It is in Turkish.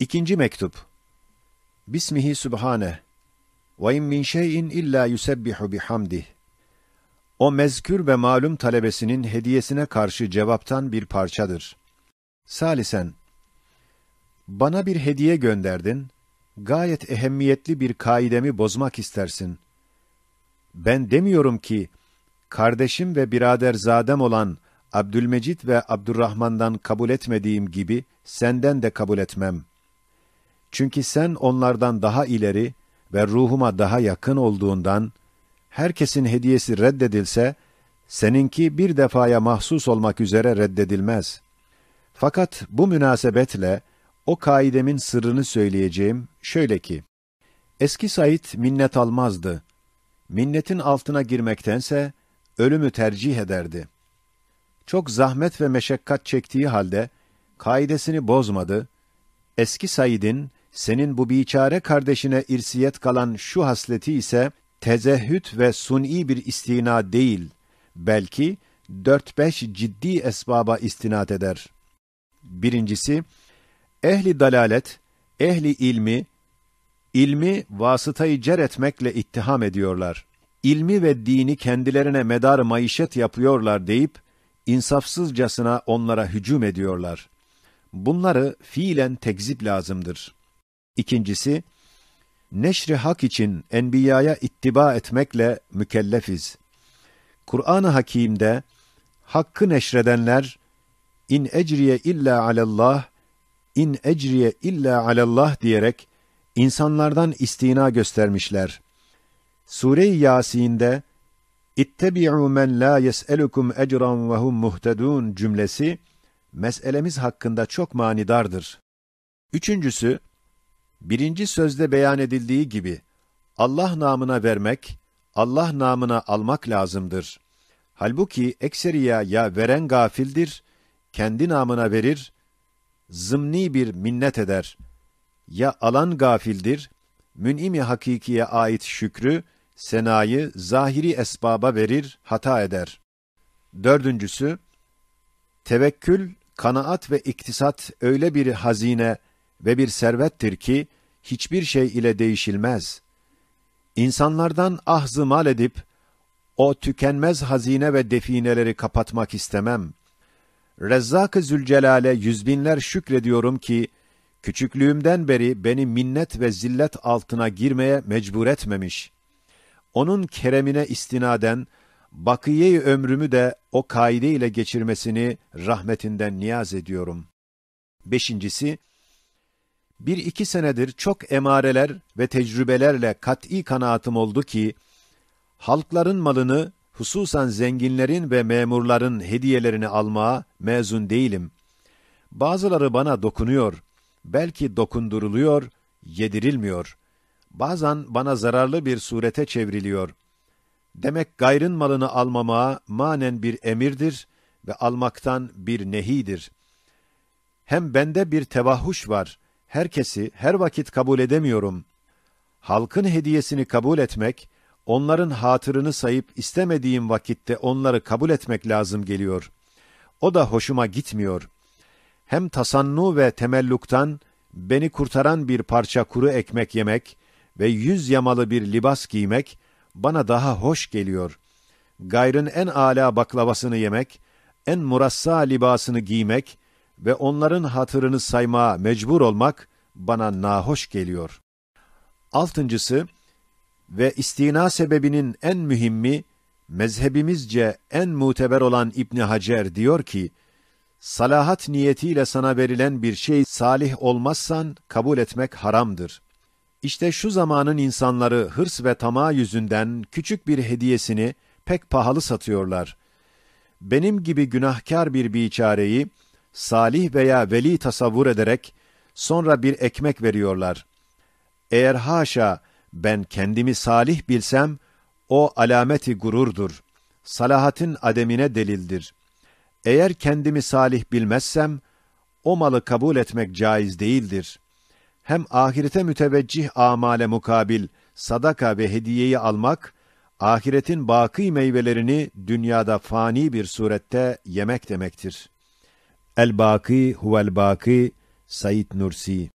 İkinci mektup. Bismihi Sübhane. Ve in min şeyin illa yusebbihu bihamdih. O mezkür ve malum talebesinin hediyesine karşı cevaptan bir parçadır. Salisen, bana bir hediye gönderdin, gayet ehemmiyetli bir kaidemi bozmak istersin. Ben demiyorum ki, kardeşim ve birader zadem olan Abdülmecit ve Abdurrahman'dan kabul etmediğim gibi, senden de kabul etmem.'' Çünkü sen onlardan daha ileri ve ruhuma daha yakın olduğundan, herkesin hediyesi reddedilse, seninki bir defaya mahsus olmak üzere reddedilmez. Fakat bu münasebetle, o kaidemin sırrını söyleyeceğim şöyle ki, eski Said minnet almazdı. Minnetin altına girmektense, ölümü tercih ederdi. Çok zahmet ve meşakkat çektiği halde, kaidesini bozmadı, eski Said'in senin bu biçare kardeşine irsiyet kalan şu hasleti ise tezehhüt ve suni bir istina değil, belki dört beş ciddi esbaba istinat eder. Birincisi, ehli dalalet, ehli ilmi, ilmi vasıtayı cer etmekle ittiham ediyorlar. İlmi ve dini kendilerine medar maişet yapıyorlar deyip, insafsızcasına onlara hücum ediyorlar. Bunları fiilen tekzip lazımdır.'' İkincisi, neşri hak için enbiyaya ittiba etmekle mükellefiz. Kur'an-ı Hakîm'de hakkı neşredenler in ecriye illa alallah in ecriye illa alallah diyerek insanlardan istina göstermişler. Sure-i Yasin'de ittebi'u men la yes'elukum ecran ve hum muhtedun cümlesi meselemiz hakkında çok manidardır. Üçüncüsü, birinci sözde beyan edildiği gibi, Allah namına vermek, Allah namına almak lazımdır. Halbuki ekseriya ya veren gafildir, kendi namına verir, zımni bir minnet eder. Ya alan gafildir, mün'imi hakikiye ait şükrü, senayı zahiri esbaba verir, hata eder. Dördüncüsü, tevekkül, kanaat ve iktisat öyle bir hazine ve bir servettir ki, hiçbir şey ile değişilmez. İnsanlardan ahzı mal edip, o tükenmez hazine ve defineleri kapatmak istemem. Rezzak-ı Zülcelal'e yüzbinler şükrediyorum ki, küçüklüğümden beri beni minnet ve zillet altına girmeye mecbur etmemiş. Onun keremine istinaden, bakiye ömrümü de o kaide ile geçirmesini rahmetinden niyaz ediyorum. Beşincisi, bir iki senedir çok emareler ve tecrübelerle kat'î kanaatım oldu ki, halkların malını, hususan zenginlerin ve memurların hediyelerini almaya mezun değilim. Bazıları bana dokunuyor, belki dokunduruluyor, yedirilmiyor. Bazen bana zararlı bir surete çevriliyor. Demek gayrın malını almama manen bir emirdir ve almaktan bir nehidir. Hem bende bir tevahuş var.'' herkesi her vakit kabul edemiyorum. Halkın hediyesini kabul etmek, onların hatırını sayıp istemediğim vakitte onları kabul etmek lazım geliyor. O da hoşuma gitmiyor. Hem tasannu ve temelluktan beni kurtaran bir parça kuru ekmek yemek ve yüz yamalı bir libas giymek bana daha hoş geliyor. Gayrın en âlâ baklavasını yemek, en murassa libasını giymek ve onların hatırını saymaya mecbur olmak bana nahoş geliyor. Altıncısı ve istina sebebinin en mühimmi, mezhebimizce en muteber olan İbni Hacer diyor ki, salahat niyetiyle sana verilen bir şey salih olmazsan kabul etmek haramdır. İşte şu zamanın insanları hırs ve tamah yüzünden küçük bir hediyesini pek pahalı satıyorlar. Benim gibi günahkar bir biçareyi, salih veya veli tasavvur ederek sonra bir ekmek veriyorlar. Eğer haşa ben kendimi salih bilsem o alameti gururdur. Salahatin ademine delildir. Eğer kendimi salih bilmezsem o malı kabul etmek caiz değildir. Hem ahirete müteveccih amale mukabil sadaka ve hediyeyi almak ahiretin baki meyvelerini dünyada fani bir surette yemek demektir. الباقي هو الباقي سيد نورسي